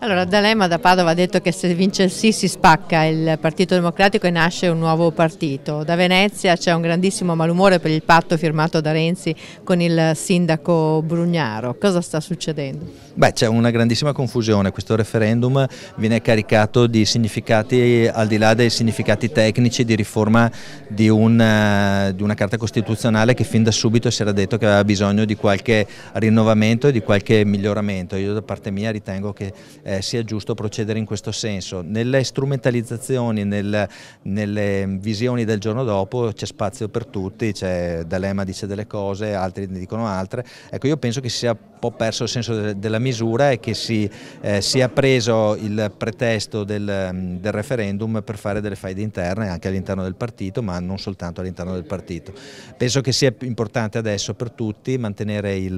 Allora, D'Alema da Padova ha detto che se vince il sì si spacca il Partito Democratico e nasce un nuovo partito. Da Venezia c'è un grandissimo malumore per il patto firmato da Renzi con il sindaco Brugnaro. Cosa sta succedendo? Beh, c'è una grandissima confusione. Questo referendum viene caricato di significati, al di là dei significati tecnici, di riforma di una, eh, di una carta costituzionale che fin da subito si era detto che aveva bisogno di qualche rinnovamento e di qualche miglioramento. Io da parte mia ritengo che eh, eh, sia giusto procedere in questo senso. Nelle strumentalizzazioni, nel, nelle visioni del giorno dopo c'è spazio per tutti, cioè, D'Alema dice delle cose, altri ne dicono altre, ecco io penso che si sia un po' perso il senso de della misura e che si eh, sia preso il pretesto del, mm, del referendum per fare delle faide interne anche all'interno del partito ma non soltanto all'interno del partito. Penso che sia importante adesso per tutti mantenere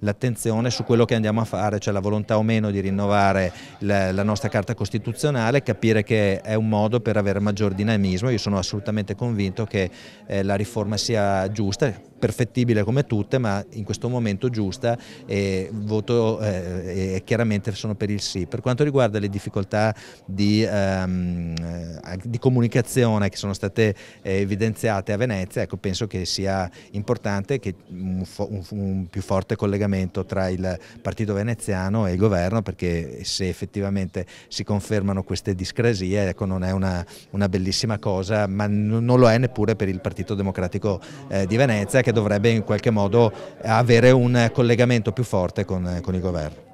l'attenzione su quello che andiamo a fare, cioè la volontà o meno di rinnovare la, la nostra Carta Costituzionale, capire che è un modo per avere maggior dinamismo. Io sono assolutamente convinto che eh, la riforma sia giusta, perfettibile come tutte, ma in questo momento giusta e voto eh, e chiaramente sono per il sì. Per quanto riguarda le difficoltà di, ehm, eh, di comunicazione che sono state eh, evidenziate a Venezia, ecco, penso che sia importante che un, un, un, più forte collegamento tra il partito veneziano e il governo, perché se effettivamente si confermano queste discrasie, ecco, non è una, una bellissima cosa, ma non lo è neppure per il Partito Democratico eh, di Venezia che dovrebbe in qualche modo avere un collegamento più forte con, eh, con il governo.